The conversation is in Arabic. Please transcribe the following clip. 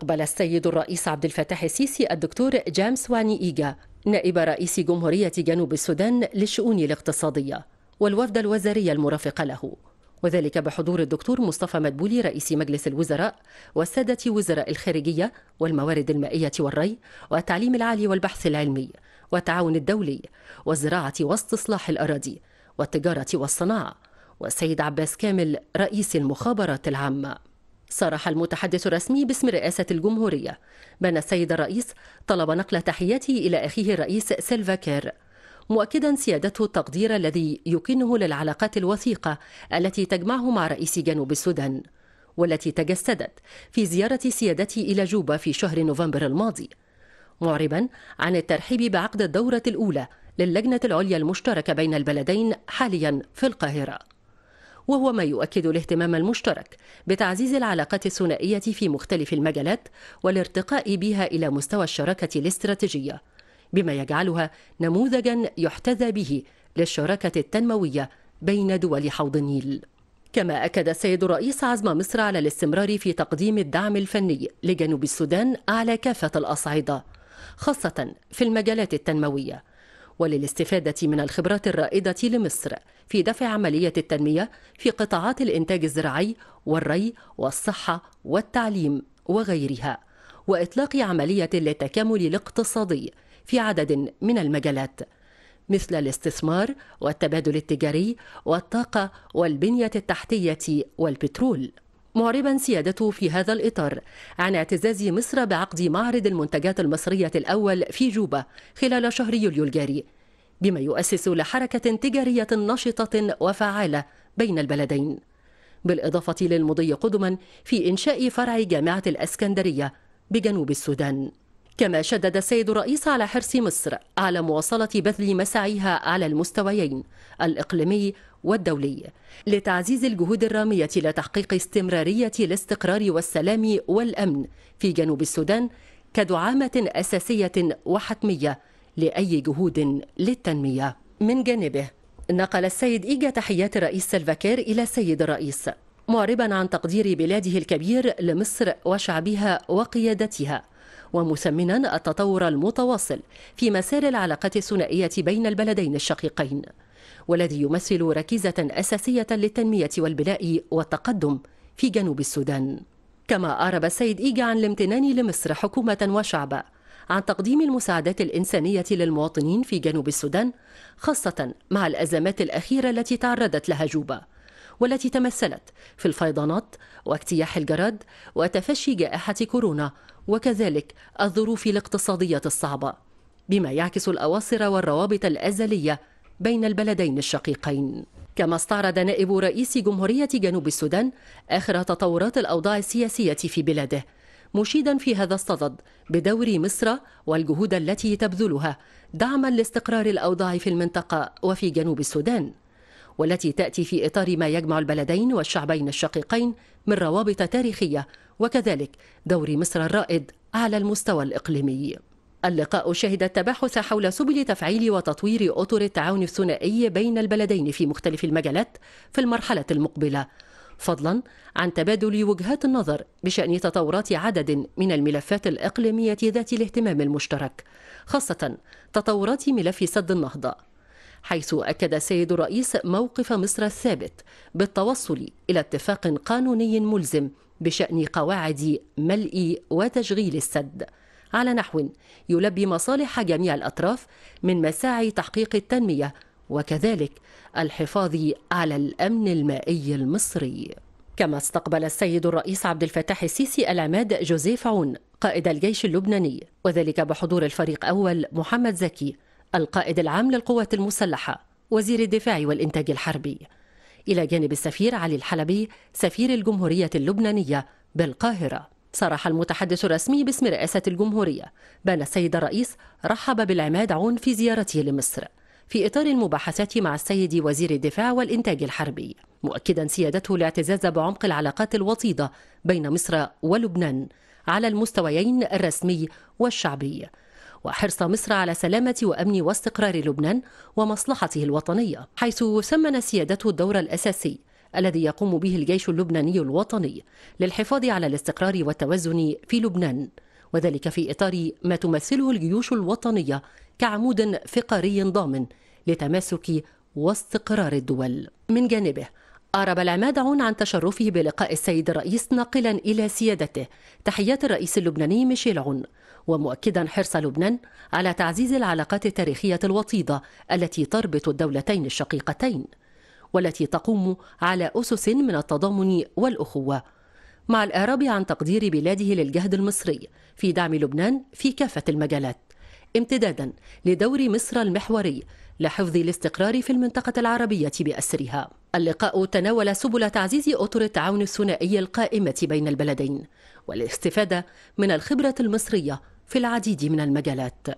استقبل السيد الرئيس عبد الفتاح السيسي الدكتور جامس واني إيجا نائب رئيس جمهورية جنوب السودان للشؤون الاقتصادية والوفد الوزاري المرافق له وذلك بحضور الدكتور مصطفى مدبولي رئيس مجلس الوزراء والسادة وزراء الخارجية والموارد المائية والري والتعليم العالي والبحث العلمي والتعاون الدولي والزراعة واستصلاح الأراضي والتجارة والصناعة والسيد عباس كامل رئيس المخابرات العامة صرح المتحدث الرسمي باسم رئاسة الجمهورية بان السيد الرئيس طلب نقل تحياته إلى أخيه الرئيس سيلفا كير مؤكدا سيادته التقدير الذي يكنه للعلاقات الوثيقة التي تجمعه مع رئيس جنوب السودان والتي تجسدت في زيارة سيادته إلى جوبا في شهر نوفمبر الماضي معربا عن الترحيب بعقد الدورة الأولى للجنة العليا المشتركة بين البلدين حاليا في القاهرة وهو ما يؤكد الاهتمام المشترك بتعزيز العلاقات الثنائية في مختلف المجالات والارتقاء بها إلى مستوى الشراكة الاستراتيجية بما يجعلها نموذجا يحتذى به للشراكة التنموية بين دول حوض النيل كما أكد السيد الرئيس عزم مصر على الاستمرار في تقديم الدعم الفني لجنوب السودان على كافة الأصعدة خاصة في المجالات التنموية وللاستفادة من الخبرات الرائدة لمصر في دفع عملية التنمية في قطاعات الإنتاج الزراعي والري والصحة والتعليم وغيرها وإطلاق عملية للتكامل الاقتصادي في عدد من المجالات مثل الاستثمار والتبادل التجاري والطاقة والبنية التحتية والبترول معربا سيادته في هذا الإطار عن اعتزاز مصر بعقد معرض المنتجات المصرية الأول في جوبا خلال شهر يوليو الجاري بما يؤسس لحركة تجارية نشطة وفعالة بين البلدين بالإضافة للمضي قدما في إنشاء فرع جامعة الأسكندرية بجنوب السودان كما شدد السيد الرئيس على حرص مصر على مواصلة بذل مساعيها على المستويين الإقليمي والدولي لتعزيز الجهود الرامية لتحقيق استمرارية الاستقرار والسلام والأمن في جنوب السودان كدعامة أساسية وحتمية لأي جهود للتنمية من جانبه نقل السيد إيجا تحيات الرئيس سلفاكير إلى السيد الرئيس معربا عن تقدير بلاده الكبير لمصر وشعبها وقيادتها ومثمنا التطور المتواصل في مسار العلاقات الثنائية بين البلدين الشقيقين والذي يمثل ركيزة أساسية للتنمية والبناء والتقدم في جنوب السودان كما أعرب السيد إيجا عن الامتنان لمصر حكومة وشعبا عن تقديم المساعدات الإنسانية للمواطنين في جنوب السودان خاصة مع الأزمات الأخيرة التي تعرضت لها جوبا والتي تمثلت في الفيضانات واجتياح الجراد وتفشي جائحة كورونا وكذلك الظروف الاقتصادية الصعبة بما يعكس الأواصر والروابط الأزلية بين البلدين الشقيقين كما استعرض نائب رئيس جمهورية جنوب السودان آخر تطورات الأوضاع السياسية في بلاده مشيدا في هذا الصدد بدور مصر والجهود التي تبذلها دعما لاستقرار الأوضاع في المنطقة وفي جنوب السودان والتي تأتي في إطار ما يجمع البلدين والشعبين الشقيقين من روابط تاريخية وكذلك دور مصر الرائد على المستوى الإقليمي اللقاء شهد التباحث حول سبل تفعيل وتطوير أطر التعاون الثنائي بين البلدين في مختلف المجالات في المرحلة المقبلة فضلا عن تبادل وجهات النظر بشأن تطورات عدد من الملفات الإقليمية ذات الاهتمام المشترك خاصة تطورات ملف سد النهضة حيث أكد السيد الرئيس موقف مصر الثابت بالتوصل إلى اتفاق قانوني ملزم بشأن قواعد ملء وتشغيل السد على نحو يلبي مصالح جميع الأطراف من مساعي تحقيق التنمية وكذلك الحفاظ على الأمن المائي المصري كما استقبل السيد الرئيس عبد الفتاح السيسي العماد جوزيف عون قائد الجيش اللبناني وذلك بحضور الفريق أول محمد زكي القائد العام للقوات المسلحة وزير الدفاع والإنتاج الحربي إلى جانب السفير علي الحلبي سفير الجمهورية اللبنانية بالقاهرة صرح المتحدث الرسمي باسم رئاسة الجمهورية بان السيد الرئيس رحب بالعماد عون في زيارته لمصر في إطار المباحثات مع السيد وزير الدفاع والإنتاج الحربي مؤكدا سيادته الاعتزاز بعمق العلاقات الوطيدة بين مصر ولبنان على المستويين الرسمي والشعبي وحرص مصر على سلامة وأمن واستقرار لبنان ومصلحته الوطنية حيث ثمن سيادته الدور الأساسي الذي يقوم به الجيش اللبناني الوطني للحفاظ على الاستقرار والتوازن في لبنان وذلك في إطار ما تمثله الجيوش الوطنية كعمود فقري ضامن لتماسك واستقرار الدول من جانبه أعرب عون عن تشرفه بلقاء السيد الرئيس ناقلا إلى سيادته تحيات الرئيس اللبناني ميشيل عون ومؤكدا حرص لبنان على تعزيز العلاقات التاريخية الوطيدة التي تربط الدولتين الشقيقتين والتي تقوم على أسس من التضامن والأخوة مع الإعراب عن تقدير بلاده للجهد المصري في دعم لبنان في كافة المجالات امتدادا لدور مصر المحوري لحفظ الاستقرار في المنطقة العربية بأسرها اللقاء تناول سبل تعزيز أطر التعاون الثنائي القائمة بين البلدين والاستفادة من الخبرة المصرية في العديد من المجالات